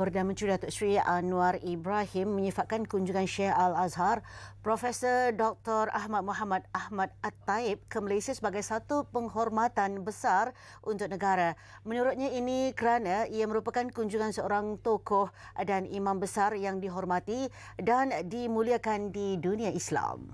Perdana Menteri Datuk Seri Anwar Ibrahim menyifatkan kunjungan Syekh Al-Azhar Profesor Dr. Ahmad Muhammad Ahmad At-Taib ke Malaysia sebagai satu penghormatan besar untuk negara. Menurutnya ini kerana ia merupakan kunjungan seorang tokoh dan imam besar yang dihormati dan dimuliakan di dunia Islam.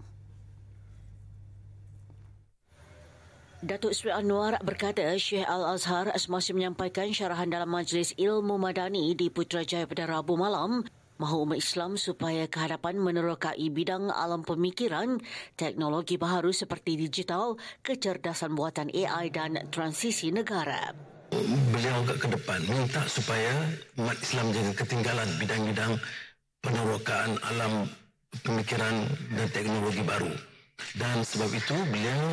Datuk Sri Anwar berkata Syekh Al-Azhar semasa menyampaikan syarahan dalam Majlis Ilmu Madani di Putrajaya pada Rabu malam mahu umat Islam supaya kehadapan menerokai bidang alam pemikiran, teknologi baharu seperti digital, kecerdasan buatan AI dan transisi negara. Beliau agak ke depan minta supaya umat Islam jangan ketinggalan bidang-bidang penerokaan alam pemikiran dan teknologi baru dan sebab itu beliau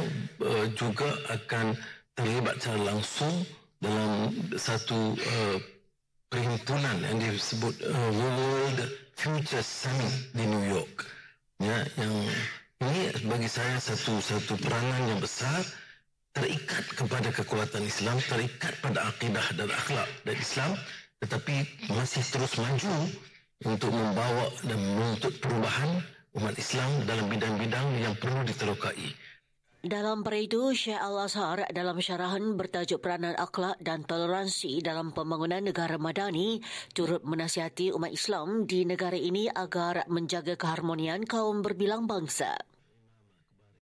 uh, juga akan terlibat secara langsung dalam satu uh, perhimpunan yang disebut uh, World Future Summit di New York ya yang ini bagi saya satu satu peranan yang besar terikat kepada kekuatan Islam terikat pada akidah dan akhlak dan Islam tetapi masih terus maju untuk membawa dan menuntut perubahan umat Islam dalam bidang-bidang yang perlu diterokai. Dalam peridu, Syekh Al-Azhar dalam syarahan bertajuk peranan akhlak dan toleransi dalam pembangunan negara madani turut menasihati umat Islam di negara ini agar menjaga keharmonian kaum berbilang bangsa.